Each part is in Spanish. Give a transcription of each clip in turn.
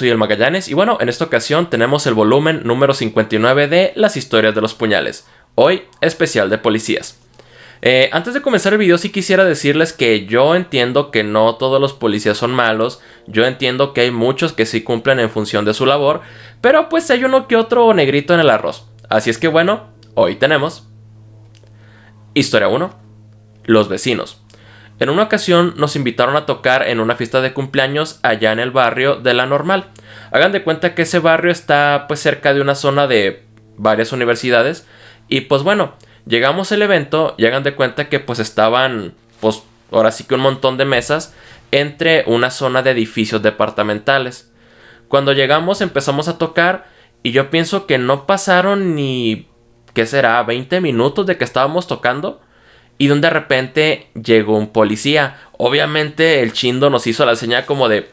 soy el Magallanes y bueno, en esta ocasión tenemos el volumen número 59 de Las historias de los puñales, hoy especial de policías. Eh, antes de comenzar el video sí quisiera decirles que yo entiendo que no todos los policías son malos, yo entiendo que hay muchos que sí cumplen en función de su labor, pero pues hay uno que otro negrito en el arroz. Así es que bueno, hoy tenemos... Historia 1. Los vecinos. En una ocasión nos invitaron a tocar en una fiesta de cumpleaños allá en el barrio de la normal. Hagan de cuenta que ese barrio está pues cerca de una zona de varias universidades y pues bueno, llegamos al evento y hagan de cuenta que pues estaban pues ahora sí que un montón de mesas entre una zona de edificios departamentales. Cuando llegamos empezamos a tocar y yo pienso que no pasaron ni, ¿qué será?, 20 minutos de que estábamos tocando y donde de repente llegó un policía. Obviamente el chindo nos hizo la señal como de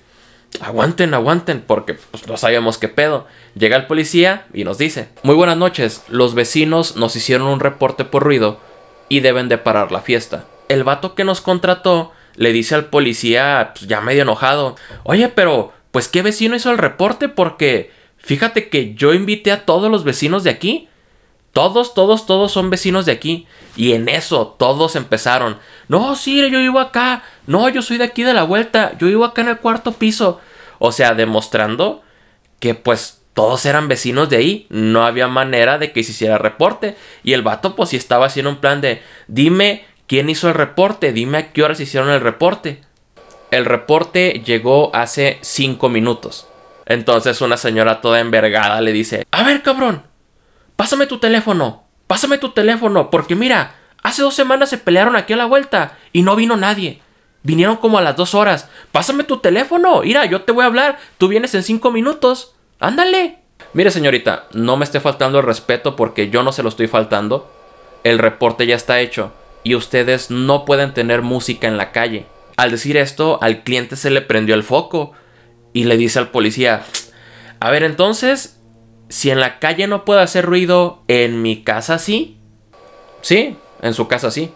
aguanten, aguanten, porque pues, no sabíamos qué pedo. Llega el policía y nos dice, muy buenas noches, los vecinos nos hicieron un reporte por ruido y deben de parar la fiesta. El vato que nos contrató le dice al policía, pues, ya medio enojado, oye, pero, pues qué vecino hizo el reporte porque, fíjate que yo invité a todos los vecinos de aquí todos, todos, todos son vecinos de aquí. Y en eso todos empezaron. No, sí, yo vivo acá. No, yo soy de aquí de la vuelta. Yo vivo acá en el cuarto piso. O sea, demostrando que pues todos eran vecinos de ahí. No había manera de que se hiciera reporte. Y el vato pues sí estaba haciendo un plan de... Dime quién hizo el reporte. Dime a qué horas hicieron el reporte. El reporte llegó hace cinco minutos. Entonces una señora toda envergada le dice... A ver, cabrón. Pásame tu teléfono, pásame tu teléfono, porque mira, hace dos semanas se pelearon aquí a la vuelta y no vino nadie. Vinieron como a las dos horas. Pásame tu teléfono, mira, yo te voy a hablar, tú vienes en cinco minutos. Ándale. Mire señorita, no me esté faltando el respeto porque yo no se lo estoy faltando. El reporte ya está hecho y ustedes no pueden tener música en la calle. Al decir esto, al cliente se le prendió el foco y le dice al policía, a ver entonces, si en la calle no puedo hacer ruido, en mi casa sí. Sí, en su casa sí.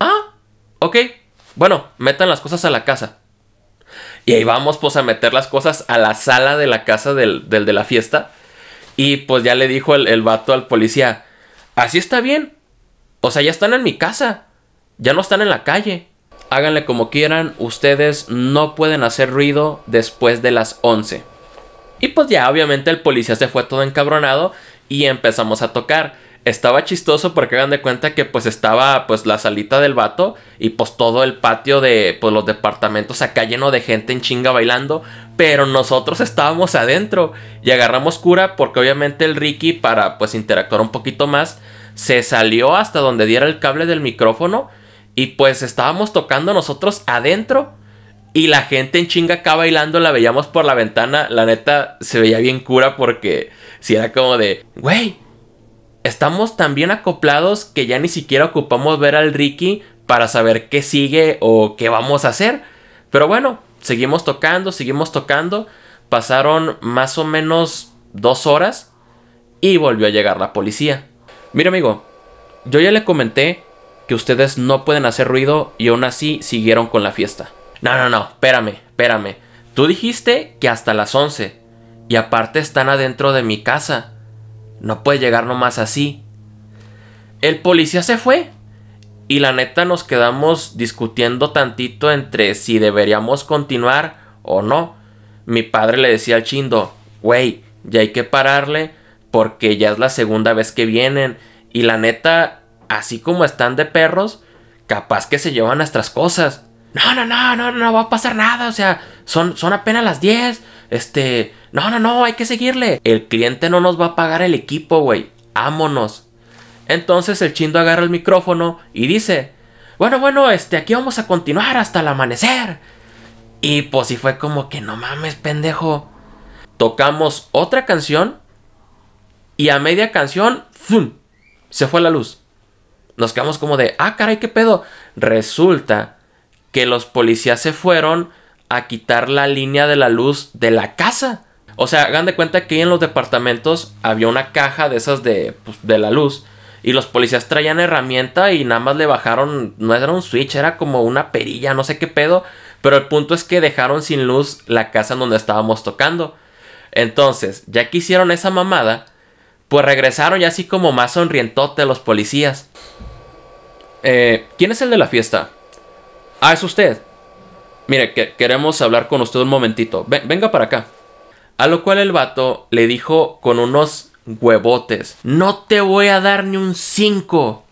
Ah, ok. Bueno, metan las cosas a la casa. Y ahí vamos pues a meter las cosas a la sala de la casa del, de la fiesta. Y pues ya le dijo el, el vato al policía, así está bien. O sea, ya están en mi casa. Ya no están en la calle. Háganle como quieran, ustedes no pueden hacer ruido después de las 11. Y pues ya, obviamente el policía se fue todo encabronado y empezamos a tocar. Estaba chistoso porque hagan de cuenta que pues estaba pues la salita del vato y pues todo el patio de pues los departamentos acá lleno de gente en chinga bailando, pero nosotros estábamos adentro y agarramos cura porque obviamente el Ricky para pues interactuar un poquito más se salió hasta donde diera el cable del micrófono y pues estábamos tocando nosotros adentro y la gente en chinga acá bailando, la veíamos por la ventana. La neta se veía bien cura porque si era como de, güey, estamos tan bien acoplados que ya ni siquiera ocupamos ver al Ricky para saber qué sigue o qué vamos a hacer. Pero bueno, seguimos tocando, seguimos tocando. Pasaron más o menos dos horas y volvió a llegar la policía. Mira amigo, yo ya le comenté que ustedes no pueden hacer ruido y aún así siguieron con la fiesta no, no, no, espérame, espérame. Tú dijiste que hasta las 11. Y aparte están adentro de mi casa. No puede llegar nomás así. El policía se fue. Y la neta nos quedamos discutiendo tantito entre si deberíamos continuar o no. Mi padre le decía al chindo, güey, ya hay que pararle porque ya es la segunda vez que vienen. Y la neta, así como están de perros, capaz que se llevan nuestras cosas no, no, no, no, no va a pasar nada, o sea, son, son apenas las 10, este, no, no, no, hay que seguirle. El cliente no nos va a pagar el equipo, güey, ámonos. Entonces el chindo agarra el micrófono y dice, bueno, bueno, este, aquí vamos a continuar hasta el amanecer. Y pues sí fue como que no mames, pendejo. Tocamos otra canción y a media canción, ¡fum! Se fue la luz. Nos quedamos como de, ah, caray, qué pedo. Resulta que los policías se fueron a quitar la línea de la luz de la casa. O sea, hagan de cuenta que en los departamentos había una caja de esas pues, de, la luz. Y los policías traían herramienta y nada más le bajaron, no era un switch, era como una perilla, no sé qué pedo. Pero el punto es que dejaron sin luz la casa en donde estábamos tocando. Entonces, ya que hicieron esa mamada, pues regresaron ya así como más sonrientote los policías. Eh, ¿Quién es el de la fiesta? Ah, es usted. Mire, que queremos hablar con usted un momentito. venga para acá. A lo cual el vato le dijo con unos huevotes. No te voy a dar ni un 5.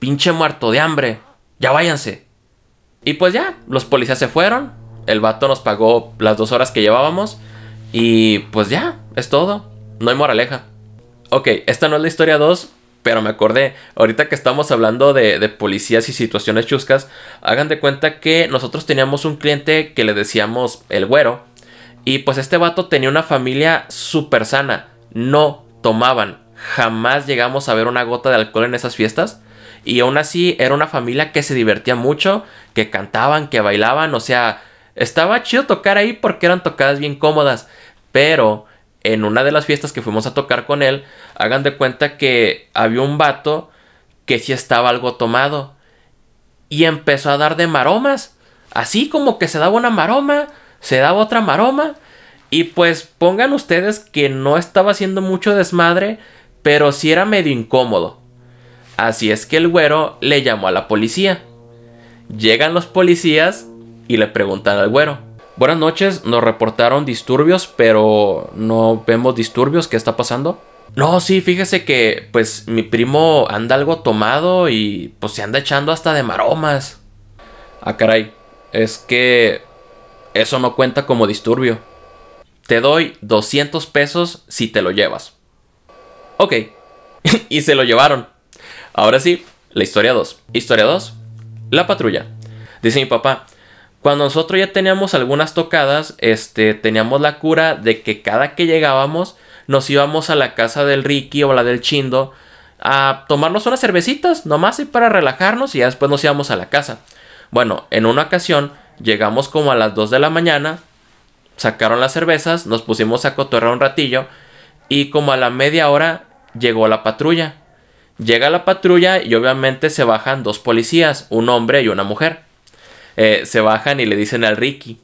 Pinche muerto de hambre. Ya váyanse. Y pues ya, los policías se fueron. El vato nos pagó las dos horas que llevábamos. Y pues ya, es todo. No hay moraleja. Ok, esta no es la historia 2, pero me acordé, ahorita que estamos hablando de, de policías y situaciones chuscas, hagan de cuenta que nosotros teníamos un cliente que le decíamos el güero. Y pues este vato tenía una familia súper sana. No tomaban. Jamás llegamos a ver una gota de alcohol en esas fiestas. Y aún así era una familia que se divertía mucho, que cantaban, que bailaban. O sea, estaba chido tocar ahí porque eran tocadas bien cómodas. Pero en una de las fiestas que fuimos a tocar con él, hagan de cuenta que había un vato que sí estaba algo tomado y empezó a dar de maromas, así como que se daba una maroma, se daba otra maroma y pues pongan ustedes que no estaba haciendo mucho desmadre, pero sí era medio incómodo. Así es que el güero le llamó a la policía. Llegan los policías y le preguntan al güero, Buenas noches, nos reportaron disturbios, pero no vemos disturbios. ¿Qué está pasando? No, sí, fíjese que pues mi primo anda algo tomado y pues se anda echando hasta de maromas. Ah, caray, es que eso no cuenta como disturbio. Te doy 200 pesos si te lo llevas. Ok, y se lo llevaron. Ahora sí, la historia 2. Historia 2, la patrulla. Dice mi papá, cuando nosotros ya teníamos algunas tocadas, este, teníamos la cura de que cada que llegábamos, nos íbamos a la casa del Ricky o la del Chindo a tomarnos unas cervecitas, nomás y para relajarnos y ya después nos íbamos a la casa. Bueno, en una ocasión llegamos como a las 2 de la mañana, sacaron las cervezas, nos pusimos a cotorrear un ratillo y como a la media hora llegó la patrulla. Llega la patrulla y obviamente se bajan dos policías, un hombre y una mujer. Eh, se bajan y le dicen al Ricky.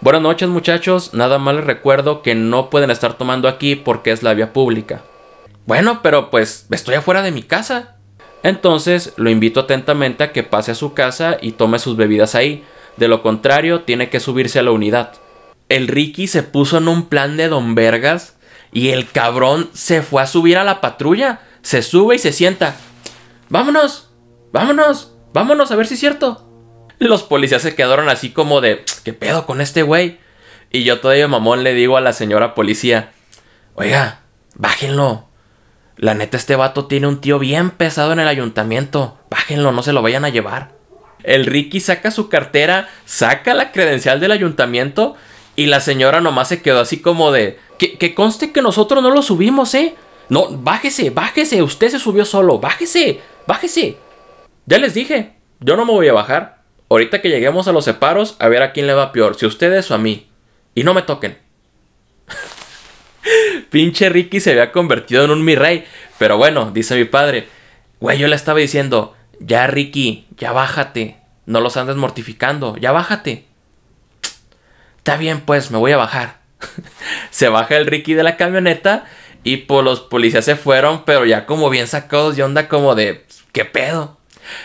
Buenas noches muchachos, nada más les recuerdo que no pueden estar tomando aquí porque es la vía pública. Bueno, pero pues estoy afuera de mi casa. Entonces lo invito atentamente a que pase a su casa y tome sus bebidas ahí. De lo contrario, tiene que subirse a la unidad. El Ricky se puso en un plan de don Vergas y el cabrón se fue a subir a la patrulla. Se sube y se sienta. Vámonos, vámonos, vámonos a ver si es cierto. Los policías se quedaron así como de, ¿qué pedo con este güey? Y yo todavía mamón le digo a la señora policía, oiga, bájenlo. La neta, este vato tiene un tío bien pesado en el ayuntamiento. Bájenlo, no se lo vayan a llevar. El Ricky saca su cartera, saca la credencial del ayuntamiento y la señora nomás se quedó así como de, que, que conste que nosotros no lo subimos, ¿eh? No, bájese, bájese, usted se subió solo, bájese, bájese. Ya les dije, yo no me voy a bajar. Ahorita que lleguemos a los separos, a ver a quién le va peor, si a ustedes o a mí. Y no me toquen. Pinche Ricky se había convertido en un mi rey. Pero bueno, dice mi padre. Güey, yo le estaba diciendo, ya Ricky, ya bájate. No los andes mortificando, ya bájate. Está bien, pues, me voy a bajar. se baja el Ricky de la camioneta y pues, los policías se fueron, pero ya como bien sacados y onda, como de, ¿qué pedo?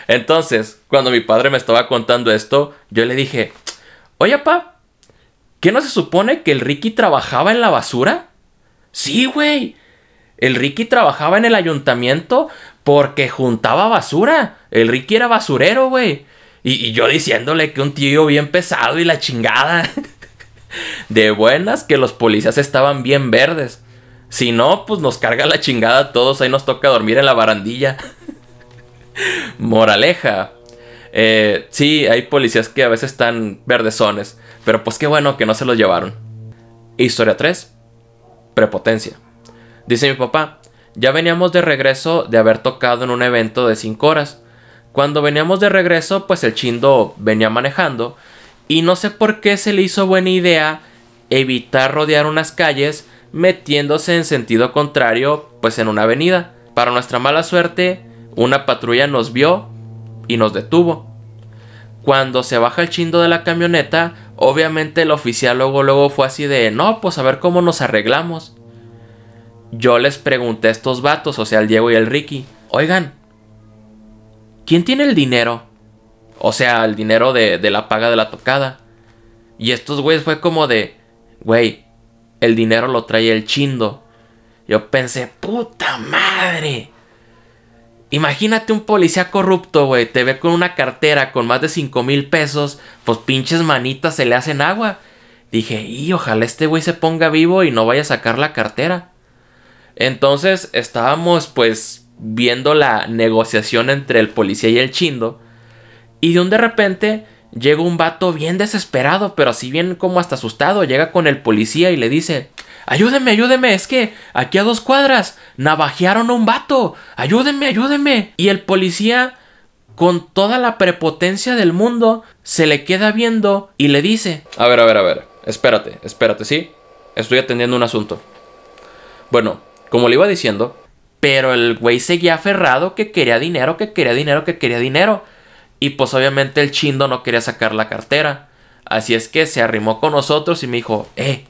Entonces, cuando mi padre me estaba contando esto, yo le dije, oye, papá, ¿qué no se supone que el Ricky trabajaba en la basura? Sí, güey. El Ricky trabajaba en el ayuntamiento porque juntaba basura. El Ricky era basurero, güey. Y, yo diciéndole que un tío bien pesado y la chingada. De buenas que los policías estaban bien verdes. Si no, pues nos carga la chingada a todos. Ahí nos toca dormir en la barandilla. Moraleja. Eh, sí, hay policías que a veces están verdezones, pero pues qué bueno que no se los llevaron. Historia 3. Prepotencia. Dice mi papá, ya veníamos de regreso de haber tocado en un evento de 5 horas. Cuando veníamos de regreso, pues el chindo venía manejando y no sé por qué se le hizo buena idea evitar rodear unas calles metiéndose en sentido contrario, pues en una avenida. Para nuestra mala suerte, una patrulla nos vio y nos detuvo. Cuando se baja el chindo de la camioneta, obviamente el oficial luego luego fue así de, no, pues a ver cómo nos arreglamos. Yo les pregunté a estos vatos, o sea, el Diego y el Ricky, oigan, ¿quién tiene el dinero? O sea, el dinero de, de la paga de la tocada. Y estos güeyes fue como de, güey, el dinero lo trae el chindo. Yo pensé, puta madre. Imagínate un policía corrupto, güey, te ve con una cartera con más de 5 mil pesos, pues pinches manitas se le hacen agua. Dije, y ojalá este güey se ponga vivo y no vaya a sacar la cartera. Entonces estábamos pues viendo la negociación entre el policía y el chindo. Y de un de repente llega un vato bien desesperado, pero así bien como hasta asustado, llega con el policía y le dice, Ayúdeme, ayúdeme, es que aquí a dos cuadras navajearon a un vato. Ayúdeme, ayúdeme. Y el policía, con toda la prepotencia del mundo, se le queda viendo y le dice: A ver, a ver, a ver, espérate, espérate, ¿sí? Estoy atendiendo un asunto. Bueno, como le iba diciendo, pero el güey seguía aferrado que quería dinero, que quería dinero, que quería dinero. Y pues obviamente el chindo no quería sacar la cartera. Así es que se arrimó con nosotros y me dijo, eh,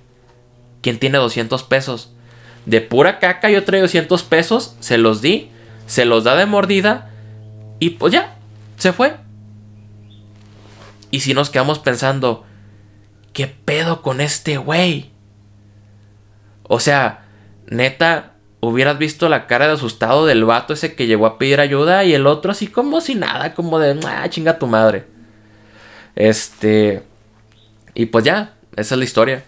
¿Quién tiene 200 pesos? De pura caca yo traí 200 pesos, se los di, se los da de mordida y pues ya, se fue. Y si nos quedamos pensando, ¿qué pedo con este güey? O sea, neta, hubieras visto la cara de asustado del vato ese que llegó a pedir ayuda y el otro así como si nada, como de, ah, chinga tu madre. Este... Y pues ya, esa es la historia.